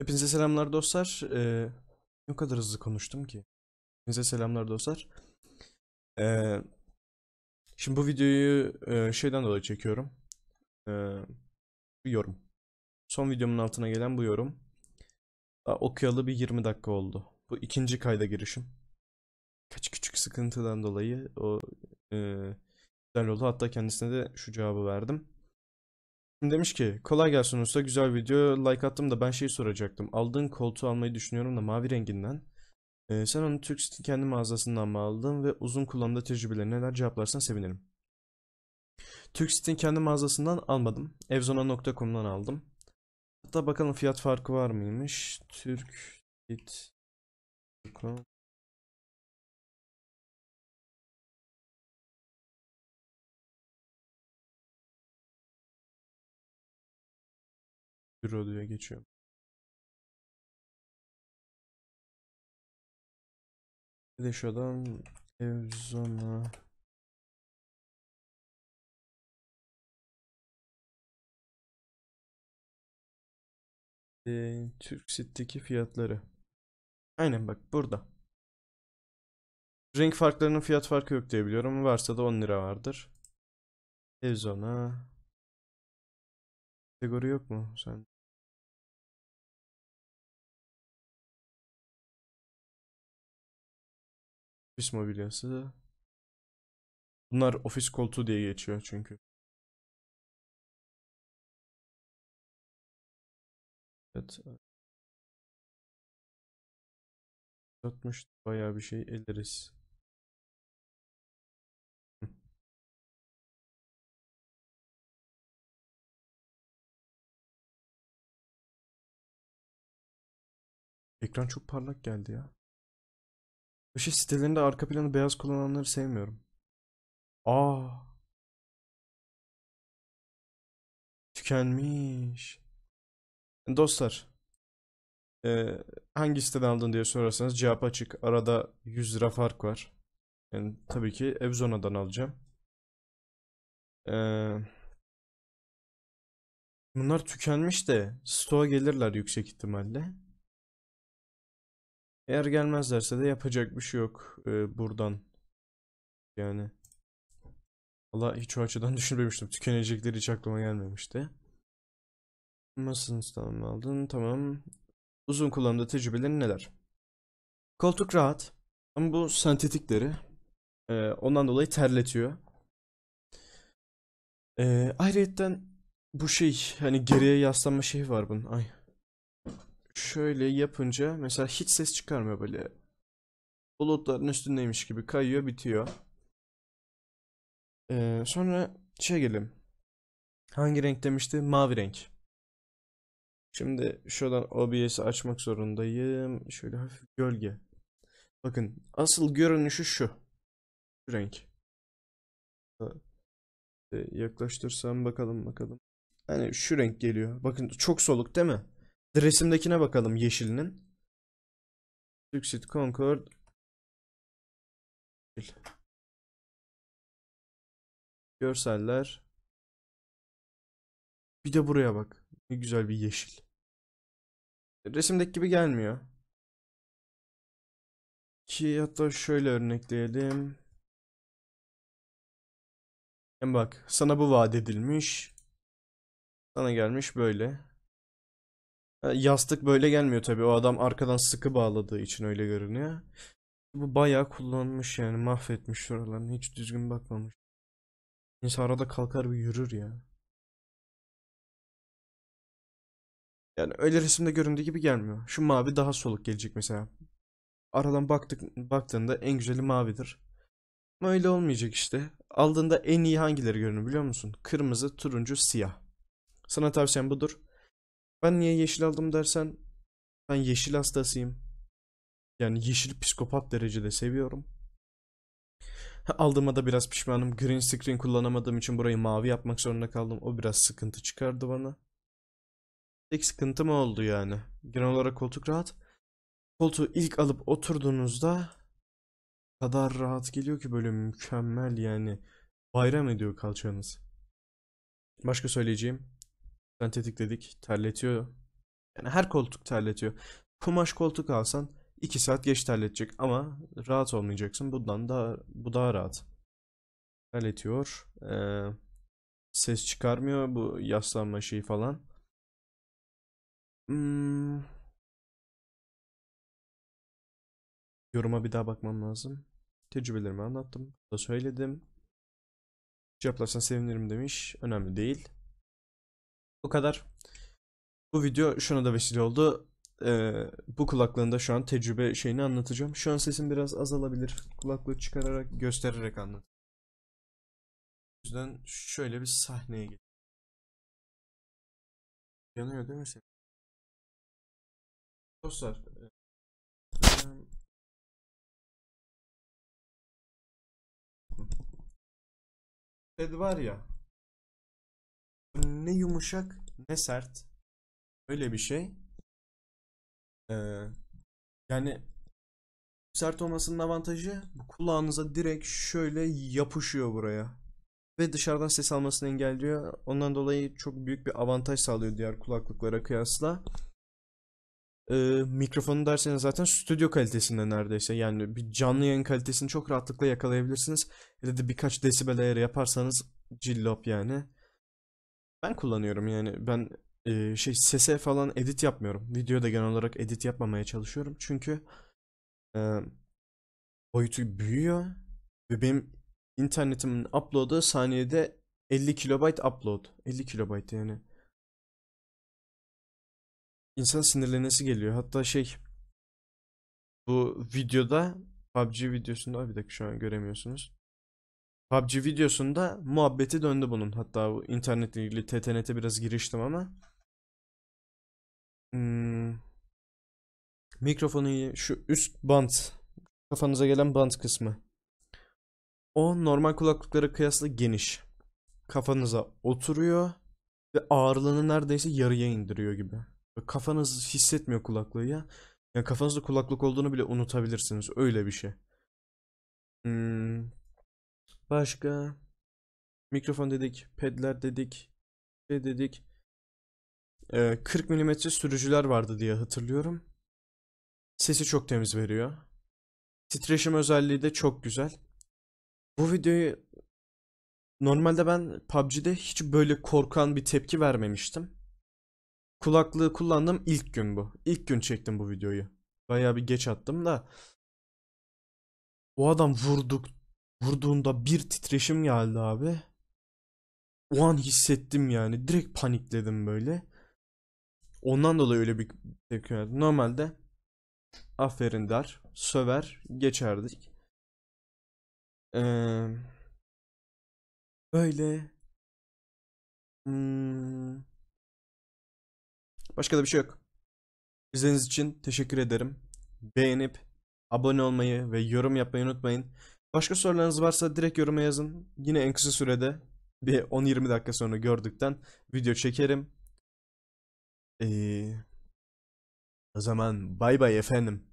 Hepinize selamlar dostlar. Ee, ne kadar hızlı konuştum ki. Hepinize selamlar dostlar. Ee, şimdi bu videoyu e, şeyden dolayı çekiyorum. Ee, bu yorum. Son videomun altına gelen bu yorum. Daha okuyalı bir 20 dakika oldu. Bu ikinci kayda girişim. Kaç küçük sıkıntıdan dolayı o e, güzel oldu. Hatta kendisine de şu cevabı verdim. Demiş ki kolay gelsin usta güzel video like attım da ben şey soracaktım. Aldığın koltuğu almayı düşünüyorum da mavi renginden. Ee, sen onu Türk City kendi mağazasından mı aldın ve uzun kullanımda tecrübeleri neler cevaplarsan sevinirim. Türk City'nin kendi mağazasından almadım. Evzona.com'dan aldım. Hatta bakalım fiyat farkı var mıymış. Türk City. büroya geçiyorum. Bir de şu adam Evzona e, ee, Türk Sit'teki fiyatları. Aynen bak burada. Renk farklarının fiyat farkı yok diye biliyorum. Varsa da 10 lira vardır. Evzona. Kategori yok mu? Sen Ofis mobilyası. Bunlar ofis koltuğu diye geçiyor çünkü. Evet. 60 bayağı bir şey ederiz. Ekran çok parlak geldi ya. Bu Köşe sitelerinde arka planı beyaz kullananları sevmiyorum. Aa. Tükenmiş. Dostlar. E, hangi siteden aldın diye sorarsanız cevap açık. Arada 100 lira fark var. Yani tabii ki Evzona'dan alacağım. Ee, bunlar tükenmiş de stoğa gelirler yüksek ihtimalle. Eğer gelmezlerse de yapacak bir şey yok ee, buradan. Yani. Valla hiç o açıdan düşünmemiştim. Tükenecekleri hiç aklıma gelmemişti. Masasını tamam aldın. Tamam. Uzun kullanımda tecrübelerin neler? Koltuk rahat. Ama bu sentetikleri e, ondan dolayı terletiyor. E, ayrıyetten bu şey hani geriye yaslanma şeyi var bunun. Ay şöyle yapınca mesela hiç ses çıkarmıyor böyle. Bulutların üstündeymiş gibi kayıyor bitiyor. Ee, sonra şey gelelim. Hangi renk demişti? Mavi renk. Şimdi şuradan OBS'i açmak zorundayım. Şöyle hafif gölge. Bakın asıl görünüşü şu. Şu renk. Ee, yaklaştırsam bakalım bakalım. Hani şu renk geliyor. Bakın çok soluk değil mi? Resimdekine bakalım yeşilinin. Tuxit Concord. Görseller. Bir de buraya bak. Ne güzel bir yeşil. Resimdeki gibi gelmiyor. Ki hatta şöyle örnekleyelim. Hem bak sana bu vaat edilmiş. Sana gelmiş böyle. E, yastık böyle gelmiyor tabii. O adam arkadan sıkı bağladığı için öyle görünüyor. Bu bayağı kullanmış yani mahvetmiş şuralarını. Hiç düzgün bakmamış. İnsan arada kalkar bir yürür ya. Yani öyle resimde göründüğü gibi gelmiyor. Şu mavi daha soluk gelecek mesela. Aradan baktık baktığında en güzeli mavidir. Ama öyle olmayacak işte. Aldığında en iyi hangileri görünüyor biliyor musun? Kırmızı, turuncu, siyah. Sana tavsiyem budur. Ben niye yeşil aldım dersen ben yeşil hastasıyım. Yani yeşil psikopat derecede seviyorum. Aldığıma da biraz pişmanım. Green screen kullanamadığım için burayı mavi yapmak zorunda kaldım. O biraz sıkıntı çıkardı bana. Tek sıkıntı mı oldu yani? Genel olarak koltuk rahat. Koltuğu ilk alıp oturduğunuzda kadar rahat geliyor ki böyle mükemmel yani. Bayram ediyor kalçanız. Başka söyleyeceğim Sentetik dedik terletiyor. Yani her koltuk terletiyor. Kumaş koltuk alsan 2 saat geç terletecek ama rahat olmayacaksın. Bundan daha bu daha rahat. Terletiyor. Ee, ses çıkarmıyor bu yaslanma şeyi falan. Hmm. Yoruma bir daha bakmam lazım. Tecrübelerimi anlattım. Da söyledim. Cevaplarsan şey sevinirim demiş. Önemli değil. Bu kadar. Bu video şuna da vesile oldu. Ee, bu kulaklığında şu an tecrübe şeyini anlatacağım. Şu an sesim biraz azalabilir. Kulaklığı çıkararak, göstererek anlat. O yüzden şöyle bir sahneye git. Yanıyor değil mi senin? Dostlar. E, Ted var ya ne yumuşak ne sert. Öyle bir şey. Ee, yani sert olmasının avantajı kulağınıza direkt şöyle yapışıyor buraya. Ve dışarıdan ses almasını engelliyor. Ondan dolayı çok büyük bir avantaj sağlıyor diğer kulaklıklara kıyasla. Ee, mikrofonu derseniz zaten stüdyo kalitesinde neredeyse. Yani bir canlı yayın kalitesini çok rahatlıkla yakalayabilirsiniz. Ya da birkaç desibel ayarı yaparsanız cillop yani ben kullanıyorum yani ben e, şey sese falan edit yapmıyorum. Videoda genel olarak edit yapmamaya çalışıyorum. Çünkü e, boyutu büyüyor ve benim internetimin uploadu saniyede 50 kilobayt upload. 50 kilobayt yani. İnsan sinirlenesi geliyor. Hatta şey bu videoda PUBG videosunda bir dakika şu an göremiyorsunuz. PUBG videosunda muhabbeti döndü bunun. Hatta bu internetle ilgili TTNT'e biraz giriştim ama. Hmm. Mikrofonun şu üst bant. Kafanıza gelen bant kısmı. O normal kulaklıklara kıyasla geniş. Kafanıza oturuyor ve ağırlığını neredeyse yarıya indiriyor gibi. Kafanız hissetmiyor kulaklığı ya. Yani kafanızda kulaklık olduğunu bile unutabilirsiniz. Öyle bir şey. Hmm, Başka? Mikrofon dedik, pedler dedik, şey dedik. Ee, 40 mm sürücüler vardı diye hatırlıyorum. Sesi çok temiz veriyor. Titreşim özelliği de çok güzel. Bu videoyu normalde ben PUBG'de hiç böyle korkan bir tepki vermemiştim. Kulaklığı kullandım ilk gün bu. İlk gün çektim bu videoyu. Bayağı bir geç attım da. O adam vurduk vurduğunda bir titreşim geldi abi. O an hissettim yani. Direkt panikledim böyle. Ondan dolayı öyle bir tepki verdim. Normalde aferin der, söver, geçerdik. Ee, böyle hmm, başka da bir şey yok. İzlediğiniz için teşekkür ederim. Beğenip abone olmayı ve yorum yapmayı unutmayın. Başka sorularınız varsa direkt yoruma yazın. Yine en kısa sürede bir 10-20 dakika sonra gördükten video çekerim. Ee, o zaman bay bay efendim.